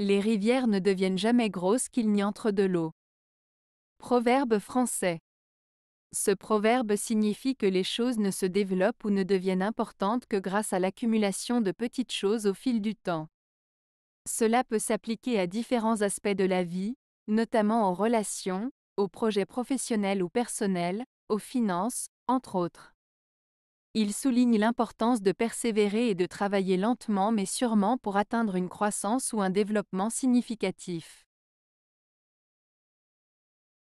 Les rivières ne deviennent jamais grosses qu'il n'y entre de l'eau. Proverbe français. Ce proverbe signifie que les choses ne se développent ou ne deviennent importantes que grâce à l'accumulation de petites choses au fil du temps. Cela peut s'appliquer à différents aspects de la vie, notamment aux relations, aux projets professionnels ou personnels, aux finances, entre autres. Il souligne l'importance de persévérer et de travailler lentement mais sûrement pour atteindre une croissance ou un développement significatif.